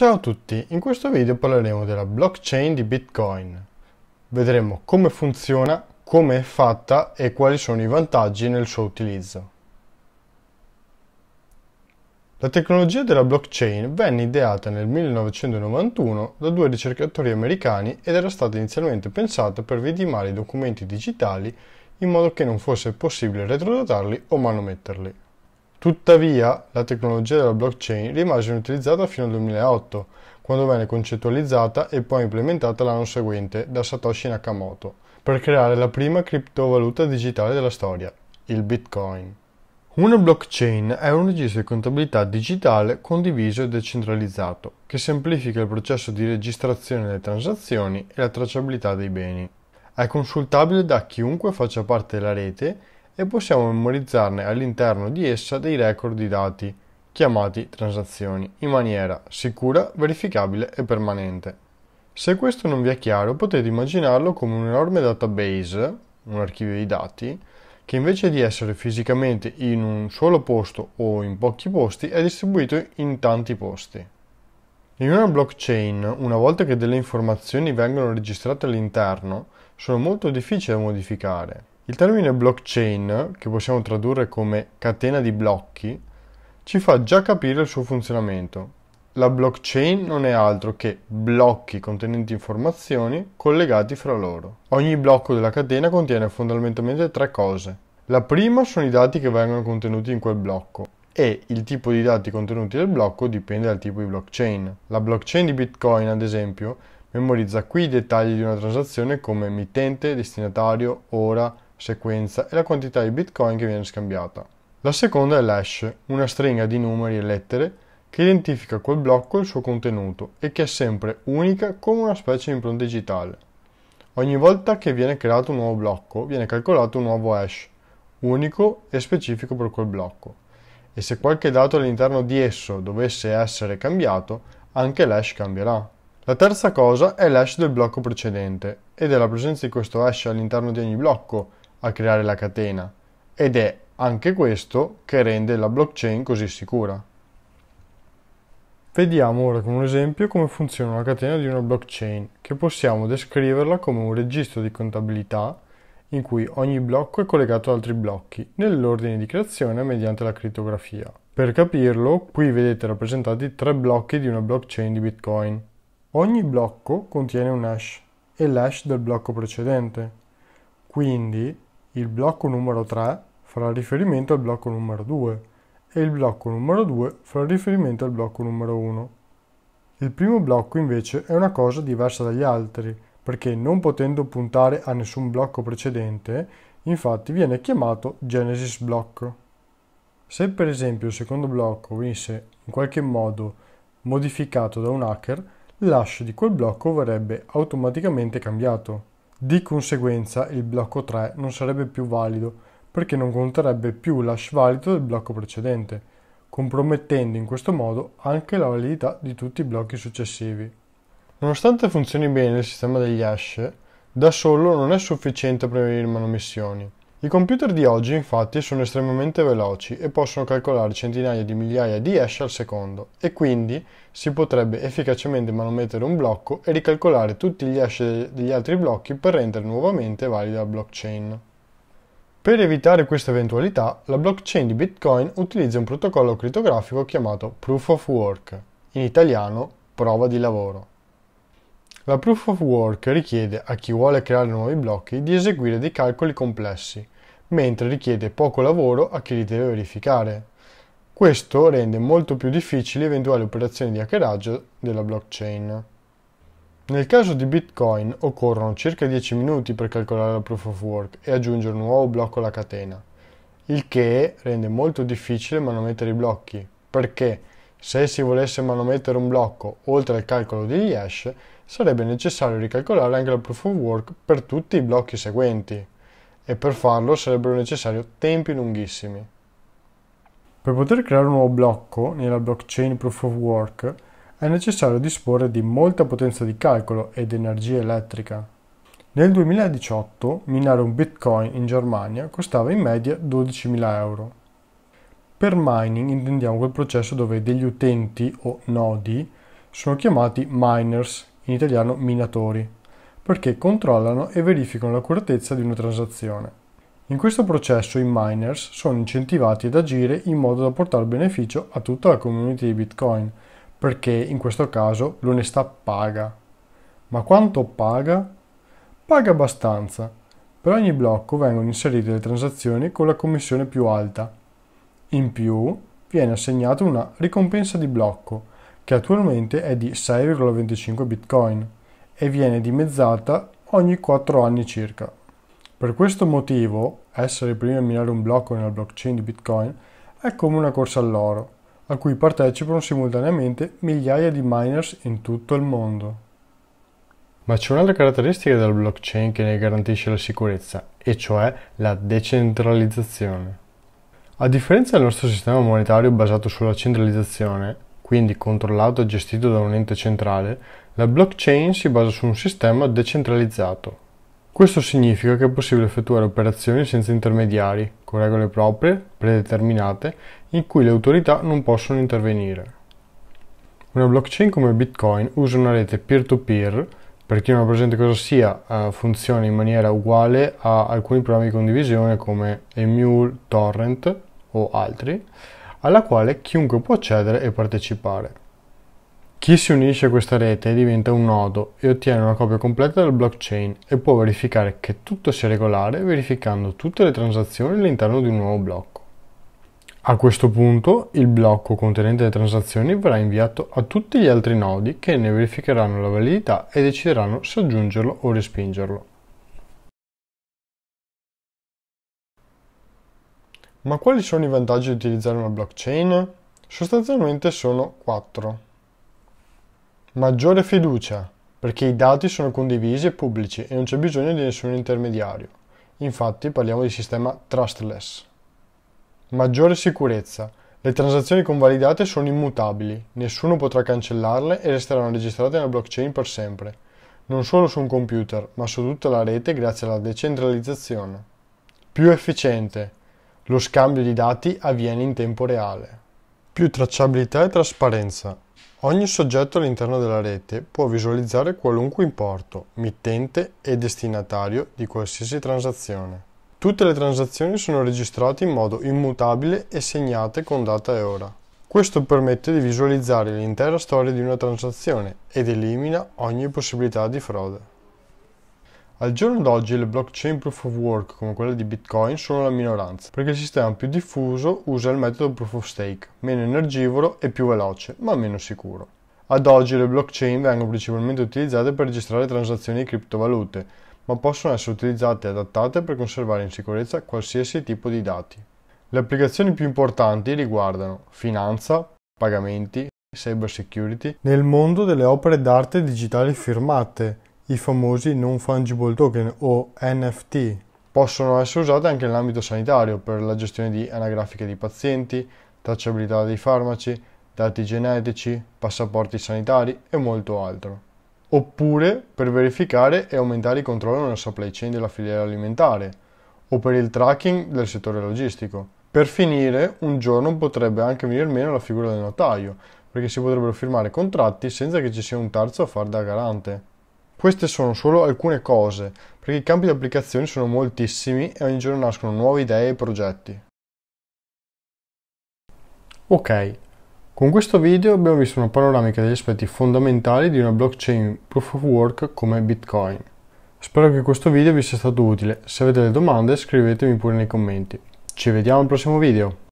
Ciao a tutti, in questo video parleremo della blockchain di Bitcoin. Vedremo come funziona, come è fatta e quali sono i vantaggi nel suo utilizzo. La tecnologia della blockchain venne ideata nel 1991 da due ricercatori americani ed era stata inizialmente pensata per vidimare i documenti digitali in modo che non fosse possibile retrodatarli o manometterli. Tuttavia, la tecnologia della blockchain rimase inutilizzata fino al 2008, quando venne concettualizzata e poi implementata l'anno seguente da Satoshi Nakamoto, per creare la prima criptovaluta digitale della storia, il Bitcoin. Una blockchain è un registro di contabilità digitale condiviso e decentralizzato, che semplifica il processo di registrazione delle transazioni e la tracciabilità dei beni. È consultabile da chiunque faccia parte della rete e possiamo memorizzarne all'interno di essa dei record di dati, chiamati transazioni, in maniera sicura, verificabile e permanente. Se questo non vi è chiaro, potete immaginarlo come un enorme database, un archivio di dati, che invece di essere fisicamente in un solo posto o in pochi posti, è distribuito in tanti posti. In una blockchain, una volta che delle informazioni vengono registrate all'interno, sono molto difficili da modificare. Il termine blockchain, che possiamo tradurre come catena di blocchi, ci fa già capire il suo funzionamento. La blockchain non è altro che blocchi contenenti informazioni collegati fra loro. Ogni blocco della catena contiene fondamentalmente tre cose. La prima sono i dati che vengono contenuti in quel blocco e il tipo di dati contenuti nel blocco dipende dal tipo di blockchain. La blockchain di Bitcoin, ad esempio, memorizza qui i dettagli di una transazione come mittente, destinatario, ora, sequenza e la quantità di bitcoin che viene scambiata. La seconda è l'hash, una stringa di numeri e lettere che identifica quel blocco e il suo contenuto e che è sempre unica come una specie di impronta digitale. Ogni volta che viene creato un nuovo blocco viene calcolato un nuovo hash, unico e specifico per quel blocco. E se qualche dato all'interno di esso dovesse essere cambiato, anche l'hash cambierà. La terza cosa è l'hash del blocco precedente ed è la presenza di questo hash all'interno di ogni blocco a creare la catena ed è anche questo che rende la blockchain così sicura. Vediamo ora con un esempio come funziona la catena di una blockchain, che possiamo descriverla come un registro di contabilità in cui ogni blocco è collegato ad altri blocchi nell'ordine di creazione mediante la crittografia. Per capirlo, qui vedete rappresentati tre blocchi di una blockchain di Bitcoin. Ogni blocco contiene un hash e l'hash del blocco precedente. Quindi il blocco numero 3 farà riferimento al blocco numero 2 e il blocco numero 2 farà riferimento al blocco numero 1. Il primo blocco invece è una cosa diversa dagli altri, perché non potendo puntare a nessun blocco precedente, infatti viene chiamato Genesis Block. Se per esempio il secondo blocco venisse in qualche modo modificato da un hacker, l'hash di quel blocco verrebbe automaticamente cambiato. Di conseguenza il blocco 3 non sarebbe più valido perché non conterebbe più l'hash valido del blocco precedente, compromettendo in questo modo anche la validità di tutti i blocchi successivi. Nonostante funzioni bene il sistema degli hash, da solo non è sufficiente a prevenire manomissioni. I computer di oggi infatti sono estremamente veloci e possono calcolare centinaia di migliaia di hash al secondo e quindi si potrebbe efficacemente manomettere un blocco e ricalcolare tutti gli hash degli altri blocchi per rendere nuovamente valida la blockchain. Per evitare questa eventualità, la blockchain di Bitcoin utilizza un protocollo crittografico chiamato Proof of Work, in italiano prova di lavoro. La proof of work richiede a chi vuole creare nuovi blocchi di eseguire dei calcoli complessi, mentre richiede poco lavoro a chi li deve verificare. Questo rende molto più difficili eventuali operazioni di hackeraggio della blockchain. Nel caso di Bitcoin occorrono circa 10 minuti per calcolare la proof of work e aggiungere un nuovo blocco alla catena, il che rende molto difficile manomettere i blocchi, perché se si volesse manomettere un blocco oltre al calcolo degli hash, sarebbe necessario ricalcolare anche la proof of work per tutti i blocchi seguenti e per farlo sarebbero necessari tempi lunghissimi. Per poter creare un nuovo blocco nella blockchain proof of work è necessario disporre di molta potenza di calcolo ed energia elettrica. Nel 2018 minare un bitcoin in Germania costava in media 12.000 euro. Per mining intendiamo quel processo dove degli utenti o nodi sono chiamati miners in italiano minatori, perché controllano e verificano l'accuratezza di una transazione. In questo processo i miners sono incentivati ad agire in modo da portare beneficio a tutta la community di Bitcoin, perché in questo caso l'onestà paga. Ma quanto paga? Paga abbastanza. Per ogni blocco vengono inserite le transazioni con la commissione più alta. In più viene assegnata una ricompensa di blocco, che attualmente è di 6,25 bitcoin e viene dimezzata ogni 4 anni circa. Per questo motivo, essere il primo a minare un blocco nella blockchain di bitcoin è come una corsa all'oro, a cui partecipano simultaneamente migliaia di miners in tutto il mondo. Ma c'è un'altra caratteristica della blockchain che ne garantisce la sicurezza, e cioè la decentralizzazione. A differenza del nostro sistema monetario basato sulla centralizzazione, quindi controllato e gestito da un ente centrale, la blockchain si basa su un sistema decentralizzato. Questo significa che è possibile effettuare operazioni senza intermediari, con regole proprie, predeterminate, in cui le autorità non possono intervenire. Una blockchain come Bitcoin usa una rete peer-to-peer, per chi non ha presente cosa sia, eh, funziona in maniera uguale a alcuni programmi di condivisione come Emule, Torrent o altri, alla quale chiunque può accedere e partecipare. Chi si unisce a questa rete diventa un nodo e ottiene una copia completa del blockchain e può verificare che tutto sia regolare verificando tutte le transazioni all'interno di un nuovo blocco. A questo punto il blocco contenente le transazioni verrà inviato a tutti gli altri nodi che ne verificheranno la validità e decideranno se aggiungerlo o respingerlo. Ma quali sono i vantaggi di utilizzare una blockchain? Sostanzialmente sono quattro. Maggiore fiducia, perché i dati sono condivisi e pubblici e non c'è bisogno di nessun intermediario. Infatti parliamo di sistema trustless. Maggiore sicurezza. Le transazioni convalidate sono immutabili, nessuno potrà cancellarle e resteranno registrate nella blockchain per sempre, non solo su un computer, ma su tutta la rete grazie alla decentralizzazione. Più efficiente. Lo scambio di dati avviene in tempo reale. Più tracciabilità e trasparenza. Ogni soggetto all'interno della rete può visualizzare qualunque importo, mittente e destinatario di qualsiasi transazione. Tutte le transazioni sono registrate in modo immutabile e segnate con data e ora. Questo permette di visualizzare l'intera storia di una transazione ed elimina ogni possibilità di frode. Al giorno d'oggi le blockchain proof of work come quelle di Bitcoin sono la minoranza, perché il sistema più diffuso usa il metodo proof of stake, meno energivoro e più veloce, ma meno sicuro. Ad oggi le blockchain vengono principalmente utilizzate per registrare transazioni di criptovalute, ma possono essere utilizzate e adattate per conservare in sicurezza qualsiasi tipo di dati. Le applicazioni più importanti riguardano finanza, pagamenti, cyber security, nel mondo delle opere d'arte digitali firmate, i famosi non fungible token o NFT. Possono essere usati anche nell'ambito sanitario per la gestione di anagrafiche di pazienti, tracciabilità dei farmaci, dati genetici, passaporti sanitari e molto altro. Oppure per verificare e aumentare i controlli nella supply chain della filiera alimentare o per il tracking del settore logistico. Per finire, un giorno potrebbe anche venire meno la figura del notaio, perché si potrebbero firmare contratti senza che ci sia un terzo a far da garante. Queste sono solo alcune cose, perché i campi di applicazione sono moltissimi e ogni giorno nascono nuove idee e progetti. Ok, con questo video abbiamo visto una panoramica degli aspetti fondamentali di una blockchain proof of work come Bitcoin. Spero che questo video vi sia stato utile, se avete delle domande scrivetemi pure nei commenti. Ci vediamo al prossimo video!